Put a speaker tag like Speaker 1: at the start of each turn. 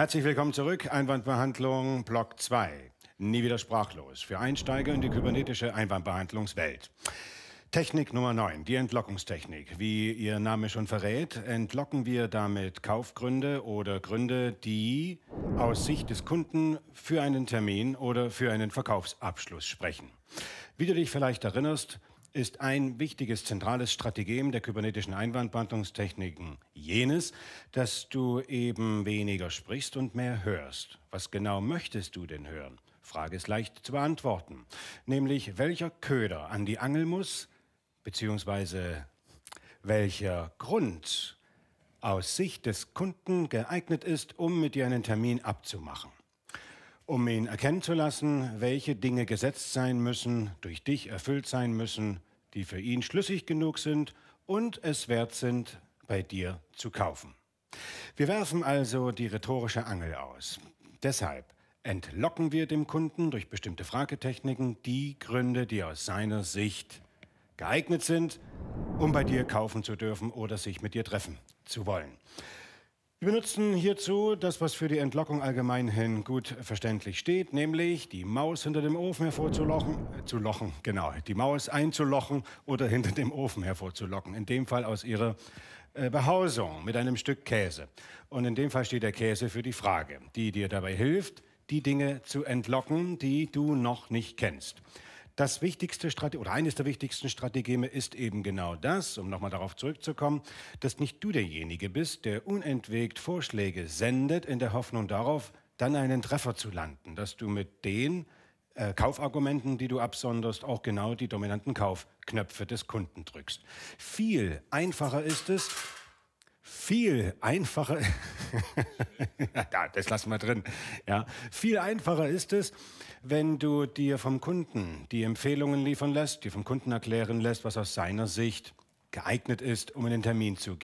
Speaker 1: Herzlich willkommen zurück. Einwandbehandlung Block 2. Nie wieder sprachlos. Für Einsteiger in die kybernetische Einwandbehandlungswelt. Technik Nummer 9, die Entlockungstechnik. Wie Ihr Name schon verrät, entlocken wir damit Kaufgründe oder Gründe, die aus Sicht des Kunden für einen Termin oder für einen Verkaufsabschluss sprechen. Wie du dich vielleicht erinnerst, ist ein wichtiges zentrales Strategem der kybernetischen Einwandbehandlungstechniken jenes, dass du eben weniger sprichst und mehr hörst. Was genau möchtest du denn hören? Frage ist leicht zu beantworten, nämlich welcher Köder an die Angel muss, beziehungsweise welcher Grund aus Sicht des Kunden geeignet ist, um mit dir einen Termin abzumachen um ihn erkennen zu lassen, welche Dinge gesetzt sein müssen, durch dich erfüllt sein müssen, die für ihn schlüssig genug sind und es wert sind, bei dir zu kaufen. Wir werfen also die rhetorische Angel aus. Deshalb entlocken wir dem Kunden durch bestimmte Fragetechniken die Gründe, die aus seiner Sicht geeignet sind, um bei dir kaufen zu dürfen oder sich mit dir treffen zu wollen. Wir benutzen hierzu das, was für die Entlockung allgemein hin gut verständlich steht, nämlich die Maus hinter dem Ofen hervorzulochen, äh, zu lochen, genau, die Maus einzulochen oder hinter dem Ofen hervorzulocken. In dem Fall aus ihrer äh, Behausung mit einem Stück Käse. Und in dem Fall steht der Käse für die Frage, die dir dabei hilft, die Dinge zu entlocken, die du noch nicht kennst. Das wichtigste Strate oder eines der wichtigsten Strategeme ist eben genau das, um nochmal darauf zurückzukommen, dass nicht du derjenige bist, der unentwegt Vorschläge sendet in der Hoffnung darauf, dann einen Treffer zu landen, dass du mit den äh, Kaufargumenten, die du absonderst, auch genau die dominanten Kaufknöpfe des Kunden drückst. Viel einfacher ist es, viel einfacher ja, das lassen wir drin. Ja. Viel einfacher ist es, wenn du dir vom Kunden die Empfehlungen liefern lässt, dir vom Kunden erklären lässt, was aus seiner Sicht geeignet ist, um in den Termin zu gehen.